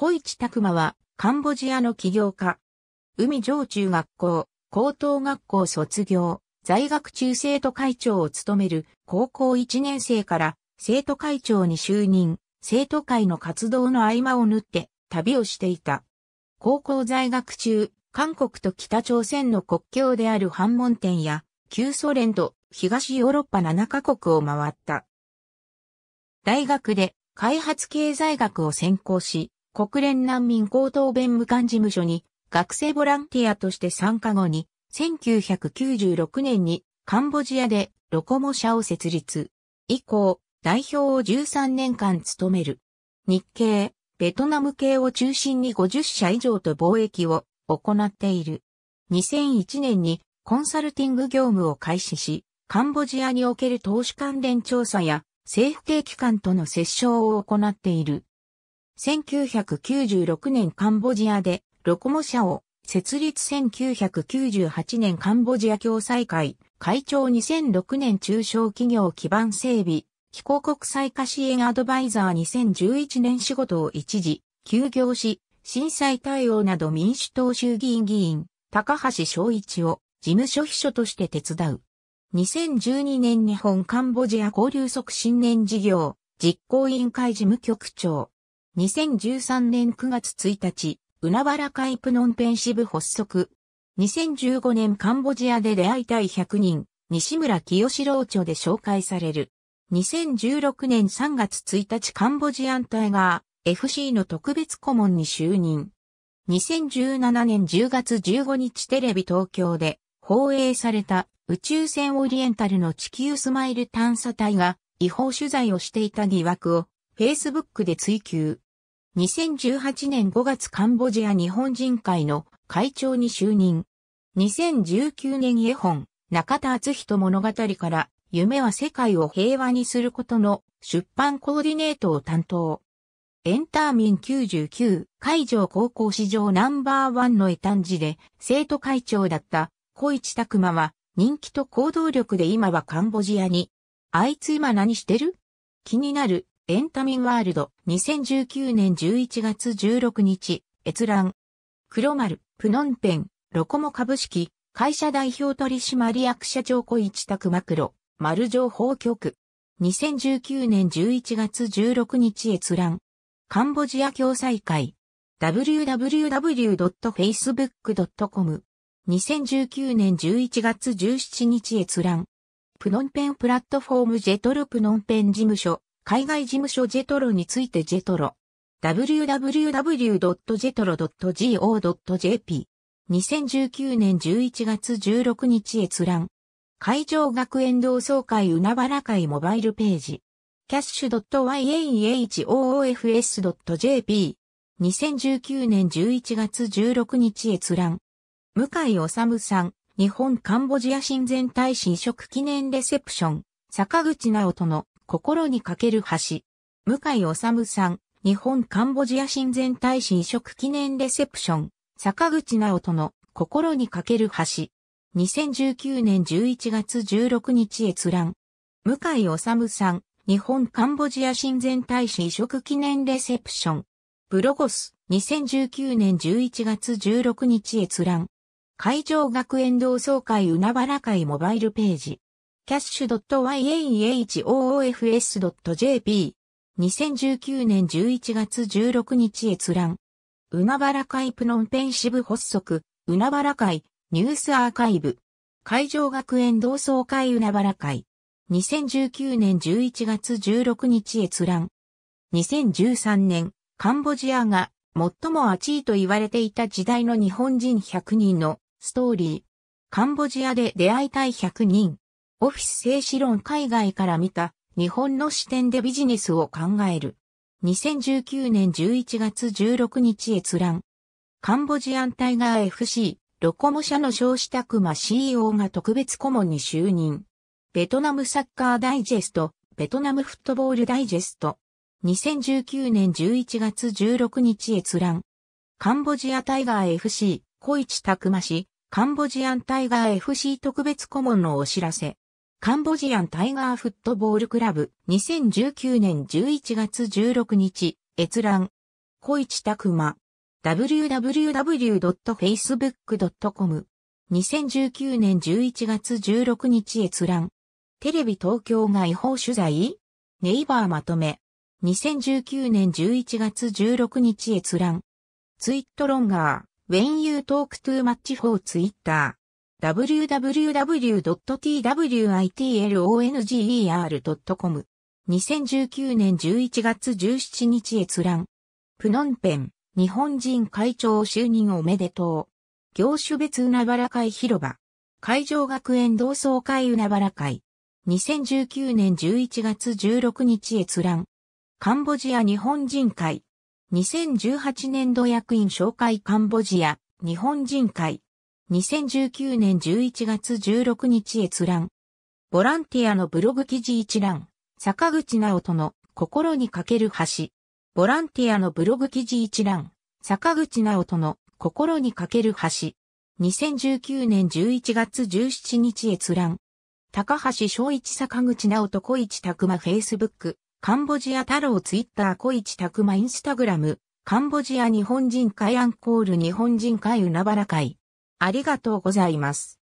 小市拓馬は、カンボジアの起業家。海上中学校、高等学校卒業、在学中生徒会長を務める高校1年生から生徒会長に就任、生徒会の活動の合間を縫って旅をしていた。高校在学中、韓国と北朝鮮の国境である反問店や、旧ソ連と東ヨーロッパ7カ国を回った。大学で開発経済学を専攻し、国連難民高等弁務官事務所に学生ボランティアとして参加後に、1996年にカンボジアでロコモ社を設立。以降、代表を13年間務める。日系、ベトナム系を中心に50社以上と貿易を行っている。2001年にコンサルティング業務を開始し、カンボジアにおける投資関連調査や政府系機関との折衝を行っている。1996年カンボジアでロコモ社を設立1998年カンボジア共済会会長2006年中小企業基盤整備非公国際化支援アドバイザー2011年仕事を一時休業し震災対応など民主党衆議院議員高橋昭一を事務所秘書として手伝う。2012年日本カンボジア交流促進年事業実行委員会事務局長2013年9月1日、海原海プノンペン支部発足。2015年カンボジアで出会いたい100人、西村清志郎著で紹介される。2016年3月1日カンボジアンタイガー FC の特別顧問に就任。2017年10月15日テレビ東京で放映された宇宙船オリエンタルの地球スマイル探査隊が違法取材をしていた疑惑を Facebook で追求。2018年5月カンボジア日本人会の会長に就任。2019年絵本、中田敦人物語から夢は世界を平和にすることの出版コーディネートを担当。エンターミン99会場高校史上ナンバーワンの絵端字で生徒会長だった小市拓馬は人気と行動力で今はカンボジアに。あいつ今何してる気になるエンタミンワールド、2019年11月16日、閲覧。黒丸、プノンペン、ロコモ株式、会社代表取締役社長小市拓マクロ、丸情報局。2019年11月16日閲覧。カンボジア共済会。www.facebook.com。2019年11月17日閲覧。プノンペンプラットフォームジェトルプノンペン事務所。海外事務所ジェトロについてジェトロ。www.jetro.go.jp 2019年11月16日閲覧。会場学園同窓会海原会モバイルページ。cash.yahofs.jp 2019年11月16日閲覧。向井治さん、日本カンボジア親善大使移植記念レセプション、坂口直人の心にかける橋。向井治さん、日本カンボジア親善大使移植記念レセプション、坂口直人の心にかける橋。2019年11月16日閲覧。向井治さん、日本カンボジア親善大使移植記念レセプション。ブロゴス、2019年11月16日閲覧。会場学園同窓会海原会モバイルページ。キャッシュ y a h o o f s j p 2019年11月16日閲覧。うなばら会プノンペン支部発足、うなばら会、ニュースアーカイブ。会場学園同窓会うなばら会。2019年11月16日閲覧。2013年、カンボジアが最も熱いと言われていた時代の日本人100人のストーリー。カンボジアで出会いたい100人。オフィス静止論海外から見た日本の視点でビジネスを考える。2019年11月16日閲覧。カンボジアンタイガー FC、ロコモ社の少子宅間 CEO が特別顧問に就任。ベトナムサッカーダイジェスト、ベトナムフットボールダイジェスト。2019年11月16日閲覧。カンボジアタイガー FC、小市拓磨氏、カンボジアンタイガー FC 特別顧問のお知らせ。カンボジアンタイガーフットボールクラブ、2019年11月16日、閲覧。小市拓馬。www.facebook.com。2019年11月16日閲覧。テレビ東京が違法取材ネイバーまとめ。2019年11月16日閲覧。ツイットロンガー。When you talk too much for Twitter. www.twitlonger.com 2019年11月17日閲覧。プノンペン、日本人会長就任おめでとう。業種別海原会広場。会場学園同窓会海原会。2019年11月16日閲覧。カンボジア日本人会。2018年度役員紹介カンボジア日本人会。2019年11月16日閲覧。ボランティアのブログ記事一覧。坂口直人の心にかける橋。ボランティアのブログ記事一覧。坂口直人の心にかける橋。2019年11月17日閲覧。高橋正一坂口直人小市拓馬 Facebook。カンボジア太郎ツイッター小市拓馬インスタグラム。カンボジア日本人会アンコール日本人会海原会。ありがとうございます。